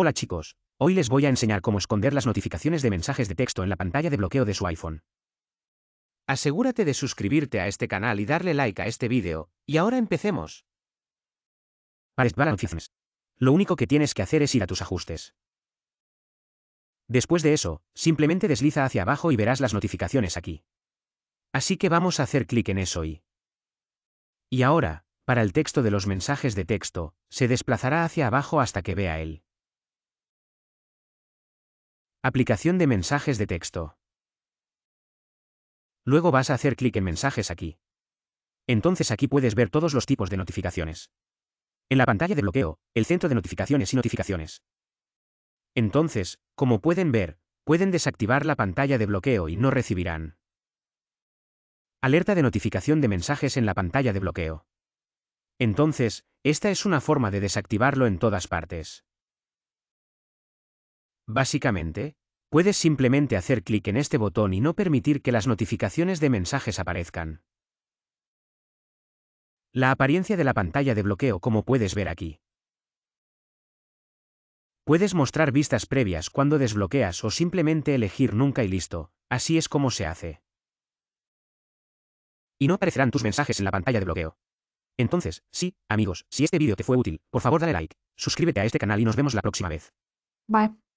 Hola chicos, hoy les voy a enseñar cómo esconder las notificaciones de mensajes de texto en la pantalla de bloqueo de su iPhone. Asegúrate de suscribirte a este canal y darle like a este vídeo, y ahora empecemos. lo único que tienes que hacer es ir a tus ajustes. Después de eso, simplemente desliza hacia abajo y verás las notificaciones aquí. Así que vamos a hacer clic en eso y... Y ahora, para el texto de los mensajes de texto, se desplazará hacia abajo hasta que vea él. Aplicación de mensajes de texto. Luego vas a hacer clic en mensajes aquí. Entonces aquí puedes ver todos los tipos de notificaciones. En la pantalla de bloqueo, el centro de notificaciones y notificaciones. Entonces, como pueden ver, pueden desactivar la pantalla de bloqueo y no recibirán. Alerta de notificación de mensajes en la pantalla de bloqueo. Entonces, esta es una forma de desactivarlo en todas partes. Básicamente, puedes simplemente hacer clic en este botón y no permitir que las notificaciones de mensajes aparezcan. La apariencia de la pantalla de bloqueo como puedes ver aquí. Puedes mostrar vistas previas cuando desbloqueas o simplemente elegir nunca y listo, así es como se hace. Y no aparecerán tus mensajes en la pantalla de bloqueo. Entonces, sí, amigos, si este vídeo te fue útil, por favor dale like, suscríbete a este canal y nos vemos la próxima vez. Bye.